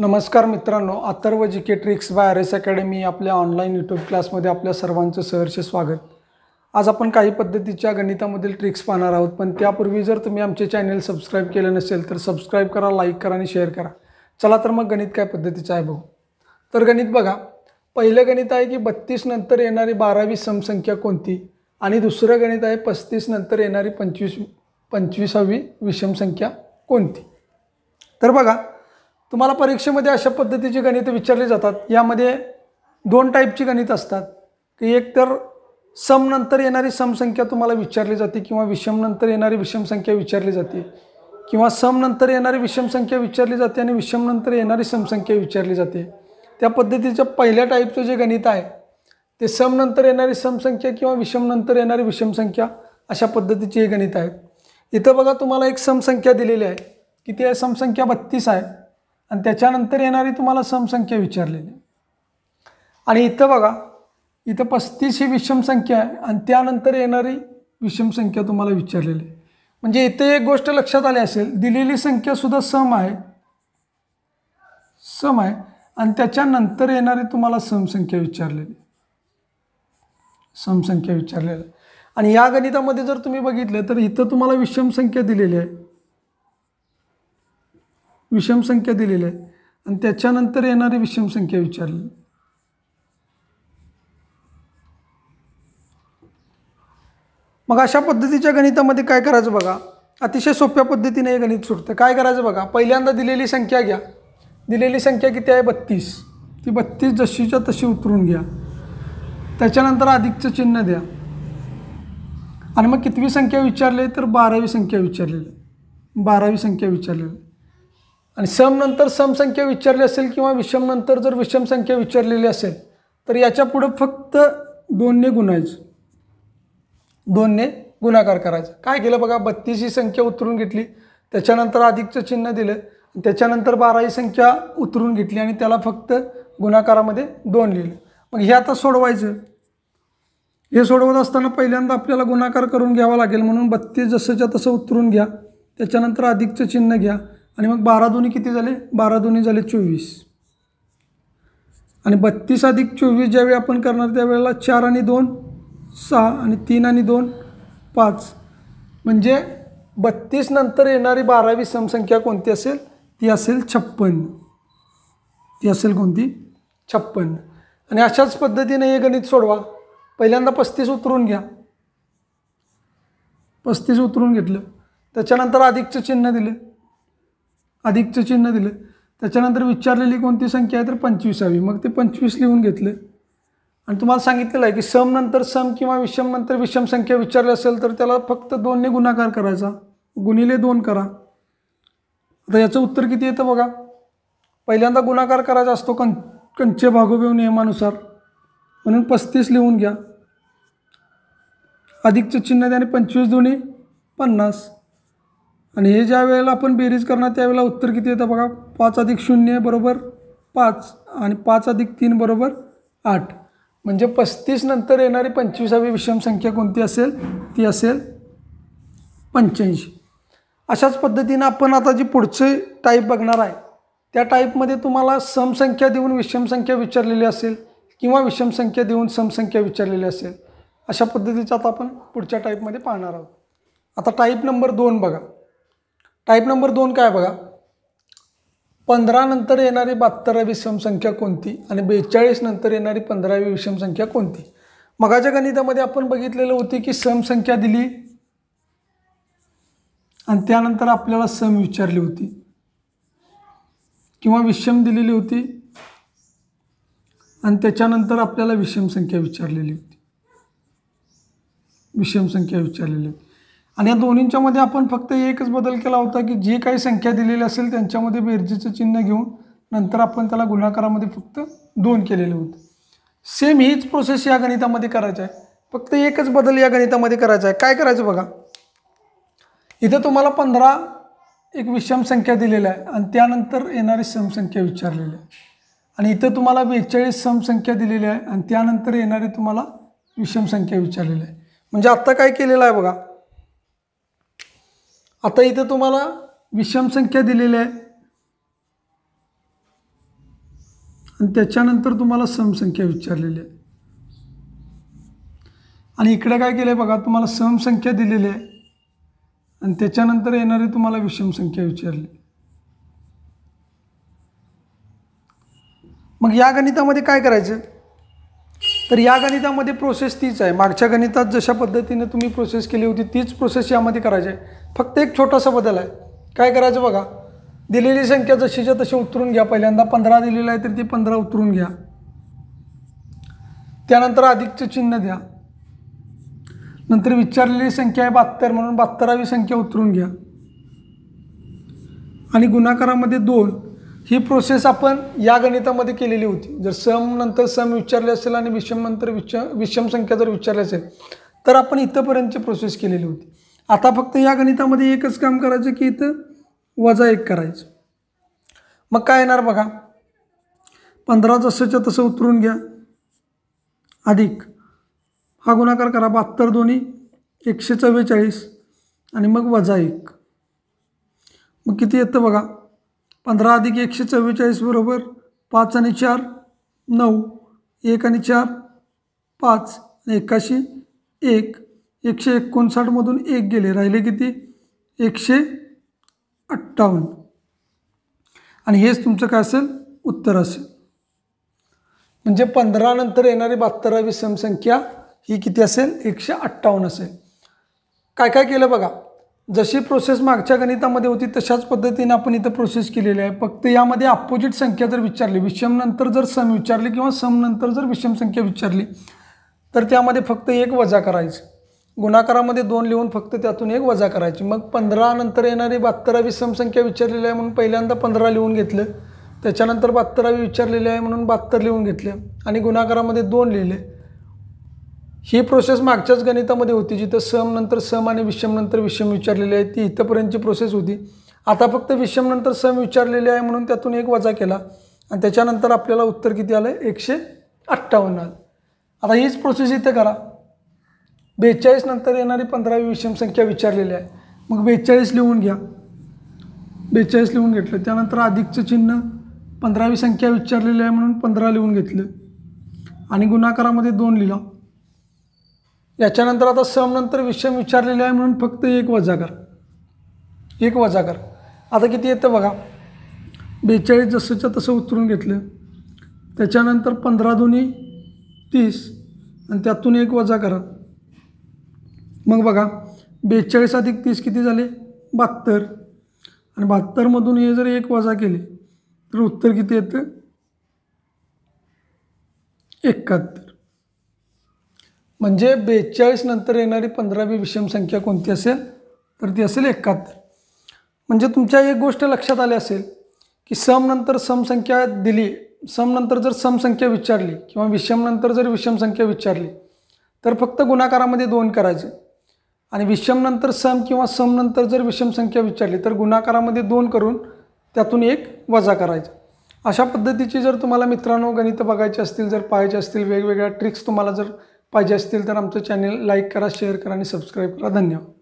नमस्कार मित्रांनो Atharva G K tricks by R S academy आपल्या ऑनलाईन यूट्यूब क्लासमध्ये आपल्या सर्वांचं सहर्ष स्वागत आज आपण काही पद्धतीच्या गणितामधील ट्रिक्स पाहणार आहोत पण त्यापूर्वी जर तुम्ही आमचे चॅनल सबस्क्राईब केलं नसेल तर सबस्क्राईब करा लाईक करा आणि शेअर करा चला तर मग गणित काय पद्धतीचं आहे बघू तर गणित बघा पहिलं गणित आहे की बत्तीस नंतर येणारी बारावी समसंख्या कोणती आणि दुसरं गणित आहे पस्तीस नंतर येणारी पंचवीस पंचवीसावी विषमसंख्या कोणती तर बघा तुम्हाला परीक्षेमध्ये अशा पद्धतीची गणितं विचारली जातात यामध्ये दोन टाईपची गणित असतात की एक तर समनंतर येणारी समसंख्या तुम्हाला विचारली जाते किंवा विषमनंतर येणारी विषमसंख्या विचारली जाते किंवा समनंतर येणारी विषमसंख्या विचारली जाते आणि विषमनंतर येणारी समसंख्या विचारली जाते त्या पद्धतीचं पहिल्या टाईपचं जे गणित आहे ते समनंतर येणारी समसंख्या किंवा विषमनंतर येणारी विषमसंख्या अशा पद्धतीची हे गणित आहेत इथं बघा तुम्हाला एक समसंख्या दिलेली आहे किती आहे समसंख्या बत्तीस आहे आणि त्याच्यानंतर येणारी तुम्हाला समसंख्या विचारलेली आणि इथं बघा इथं पस्तीस ही विषम संख्या आहे आणि त्यानंतर येणारी विषम संख्या तुम्हाला विचारलेली म्हणजे इथे एक गोष्ट लक्षात आली असेल दिलेली संख्यासुद्धा सम आहे सम आहे आणि त्याच्यानंतर येणारी तुम्हाला समसंख्या विचारलेली समसंख्या विचारलेली आणि या गणितामध्ये जर तुम्ही बघितलं तर इथं तुम्हाला विषम संख्या दिलेली आहे विषम संख्या दिलेली आहे आणि त्याच्यानंतर येणारी विषम संख्या विचारली मग अशा पद्धतीच्या गणितामध्ये काय करायचं बघा अतिशय सोप्या पद्धतीने हे गणित सुटतं काय करायचं बघा पहिल्यांदा दिलेली संख्या घ्या दिलेली संख्या किती आहे बत्तीस ती बत्तीस जशीच्या तशी उतरून घ्या त्याच्यानंतर अधिकचं चिन्ह द्या आणि मग कितवी संख्या विचारली तर बारावी संख्या विचारलेली बारावी संख्या विचारलेली आणि समनंतर समसंख्या विचारली असेल किंवा विषम नंतर जर विषम संख्या विचारलेली असेल तर याच्या पुढं फक्त दोनने गुणायचं दोनने गुणाकार करायचं काय केलं बघा बत्तीस ही संख्या उतरून घेतली त्याच्यानंतर अधिकचं चिन्ह दिलं त्याच्यानंतर बारा ही संख्या उतरून घेतली आणि त्याला फक्त गुणाकारामध्ये दोन लिहिलं मग हे आता सोडवायचं हे सोडवत असताना पहिल्यांदा आपल्याला गुणाकार करून घ्यावा लागेल म्हणून बत्तीस जसंच्या तसं उतरून घ्या त्याच्यानंतर अधिकचं चिन्ह घ्या आणि मग बारा दोन्ही किती झाले बारा दोन्ही झाले चोवीस आणि बत्तीस अधिक चोवीस ज्यावेळी आपण करणार त्यावेळेला चार आणि दोन सहा आणि तीन आणि दोन पाच म्हणजे बत्तीस नंतर येणारी बारावी समसंख्या कोणती असेल ती असेल छप्पन ती असेल कोणती छप्पन आणि अशाच पद्धतीने हे गणित सोडवा पहिल्यांदा पस्तीस उतरून घ्या पस्तीस उतरून घेतलं त्याच्यानंतर अधिकचं चिन्ह दिलं अधिकचं चिन्ह दिलं त्याच्यानंतर विचारलेली कोणती संख्या आहे तर पंचवीसावी मग ते पंचवीस लिहून घेतलं आणि तुम्हाला सांगितलेलं आहे की सम नंतर सम किंवा विषम नंतर विषम संख्या विचारली असेल तर त्याला फक्त दोनने गुणाकार करायचा गुणिले दोन करा आता याचं उत्तर किती येतं बघा पहिल्यांदा गुणाकार करायचा असतो कं कंचे भागोबेव नियमानुसार म्हणून पस्तीस लिहून घ्या अधिकचं चिन्ह आणि पंचवीस दोन्ही पन्नास आणि हे ज्या वेळेला आपण बेरीज करणार त्यावेळेला उत्तर किती येतं बघा पाच अधिक शून्य बरोबर पाच आणि पाच अधिक तीन बरोबर आठ म्हणजे पस्तीस नंतर येणारी पंचवीसावी विषम संख्या कोणती असेल ती असेल पंच्याऐंशी अशाच पद्धतीनं आपण आता जी पुढचं टाईप बघणार आहे त्या टाईपमध्ये तुम्हाला समसंख्या देऊन विषमसंख्या विचारलेली असेल किंवा विषमसंख्या देऊन समसंख्या विचारलेली असेल अशा पद्धतीचं आता आपण पुढच्या टाईपमध्ये पाहणार आहोत आता टाईप नंबर दोन बघा टाईप नंबर दोन काय बघा पंधरानंतर येणारी बहात्तरावी संख्या कोणती आणि बेचाळीस नंतर येणारी पंधरावी विषमसंख्या कोणती मगाच्या गणितामध्ये आपण बघितलेलं होती की समसंख्या दिली आणि त्यानंतर आपल्याला सम विचारली होती किंवा विषम दिलेली होती आणि त्याच्यानंतर आपल्याला विषम संख्या विचारलेली होती विषम संख्या विचारलेली होती आणि या दोन्हींच्यामध्ये मध्ये आपण फक्त एकच बदल केला होता की जी काही संख्या दिलेली असेल त्यांच्यामध्ये बेरजेचं चिन्ह घेऊन नंतर आपण त्याला गुणाकारामध्ये फक्त दोन केलेले होते सेम हीच प्रोसेस या गणितामध्ये करायचं आहे फक्त एकच बदल या गणितामध्ये करायचा आहे काय करायचं बघा इथं तुम्हाला पंधरा एक विषम संख्या दिलेला आहे आणि त्यानंतर येणारी समसंख्या विचारलेली आहे आणि इथं तुम्हाला बेचाळीस समसंख्या दिलेली आहे आणि त्यानंतर येणारी तुम्हाला विषम संख्या विचारलेली आहे म्हणजे आत्ता काय केलेलं आहे बघा आता इथं तुम्हाला विषम संख्या दिलेली आहे आणि त्याच्यानंतर तुम्हाला समसंख्या विचारलेली आहे आणि इकडे काय केलं आहे बघा तुम्हाला समसंख्या दिलेली आहे आणि त्याच्यानंतर येणारी तुम्हाला विषम संख्या विचारली मग या गणितामध्ये काय करायचं तर या गणितामध्ये प्रोसेस तीच आहे मागच्या गणितात जशा पद्धतीने तुम्ही प्रोसेस केली होती तीच प्रोसेस यामध्ये करायची आहे फक्त एक छोटासा बदल आहे काय करायचं बघा दिलेली संख्या जशीच्या तशी उतरून घ्या पहिल्यांदा पंधरा दिलेला आहे तर ती पंधरा उतरून घ्या त्यानंतर अधिकचं चिन्ह द्या नंतर विचारलेली संख्या आहे बहात्तर म्हणून बहात्तरावी संख्या उतरून घ्या आणि गुणाकारामध्ये दोन ही प्रोसेस आपण या गणितामध्ये केलेली होती जर सम नंतर सम विचारले असेल आणि विषम नंतर विच विषम संख्या जर विचारली असेल तर आपण इथंपर्यंतची प्रोसेस केलेली होती आता फक्त या गणितामध्ये एकच काम करायचं की इथं वजा एक करायचं मग काय येणार बघा पंधरा जसंच्या तसं उतरून घ्या अधिक हा गुणाकार करा बहात्तर दोन्ही एकशे चव्वेचाळीस आणि मग वजा एक मग किती येतं बघा पंधरा अधिक एकशे चव्वेचाळीस बरोबर पाच आणि चार नऊ एक आणि चार पाच एकाशी एक एकशे एकोणसाठमधून एक गेले राहिले किती एकशे अठ्ठावन्न आणि हेच तुमचं काय असेल उत्तर असेल म्हणजे पंधरानंतर येणारी बहात्तरावी समसंख्या ही किती असेल एकशे अठ्ठावन्न असेल काय काय केलं बघा जशी प्रोसेस मागच्या गणितामध्ये होती तशाच पद्धतीने आपण इथं प्रोसेस केलेली आहे फक्त यामध्ये अपोजिट संख्या जर विचारली विषम नंतर जर सम विचारली किंवा समनंतर जर विषम संख्या विचारली तर त्यामध्ये फक्त एक वजा करायचं गुणाकारामध्ये दोन लिहून फक्त त्यातून एक वजा करायची मग पंधरा नंतर येणारी बहात्तरावी समसंख्या विचारलेली आहे म्हणून पहिल्यांदा पंधरा लिहून घेतलं त्याच्यानंतर बहात्तरावी विचारलेली आहे म्हणून बहात्तर लिहून घेतलं आणि गुणाकारामध्ये दोन लिहिले ही प्रोसेस मागच्याच गणितामध्ये होती जिथं सम नंतर सम आणि विषम नंतर विषम विचारलेले आहे ती इथंपर्यंतची प्रोसेस होती आता फक्त विषम नंतर सम विचारलेले आहे म्हणून त्यातून एक वजा केला आणि त्याच्यानंतर आपल्याला उत्तर किती आलं आहे एकशे अठ्ठावन्न आलं आता हीच प्रोसेस इथं करा बेचाळीस नंतर येणारी पंधरावी विषम संख्या विचारलेली आहे मग बेचाळीस लिहून घ्या बेचाळीस लिहून घेतलं त्यानंतर अधिकचं चिन्ह पंधरावी संख्या विचारलेली आहे म्हणून पंधरा लिहून घेतलं आणि गुणाकारामध्ये दोन लिहिला याच्यानंतर आता सम नंतर विषम विचारलेले आहे म्हणून फक्त एक वजा कर एक वजा कर आता किती येतं बघा बेचाळीस जसंच्या तसं उतरून घेतलं त्याच्यानंतर पंधरा दोन्ही तीस आणि त्यातून एक वजा करा मग बघा बेचाळीस अधिक तीस किती झाले बहात्तर आणि बहात्तरमधून हे जर एक वजा केले तर उत्तर किती येतं एकाहत्तर म्हणजे बेचाळीस नंतर येणारी पंधरावी विषम संख्या कोणती असेल तर ती असेल एकाहत्तर म्हणजे तुमच्या एक गोष्ट लक्षात आली असेल की सम नंतर समसंख्या दिली समनंतर जर समसंख्या विचारली किंवा विषमनंतर जर विषम संख्या विचारली तर फक्त गुणाकारामध्ये दोन करायचे आणि विषम नंतर सम किंवा समनंतर जर विषम संख्या विचारली तर गुणाकारामध्ये दोन करून त्यातून एक वजा करायचा अशा पद्धतीची जर तुम्हाला मित्रांनो गणित बघायचे असतील जर पाहायचे असतील वेगवेगळ्या ट्रिक्स तुम्हाला जर पाहिजे असतील तर आमचं चॅनेल लाईक करा शेअर करा आणि सबस्क्राईब करा धन्यवाद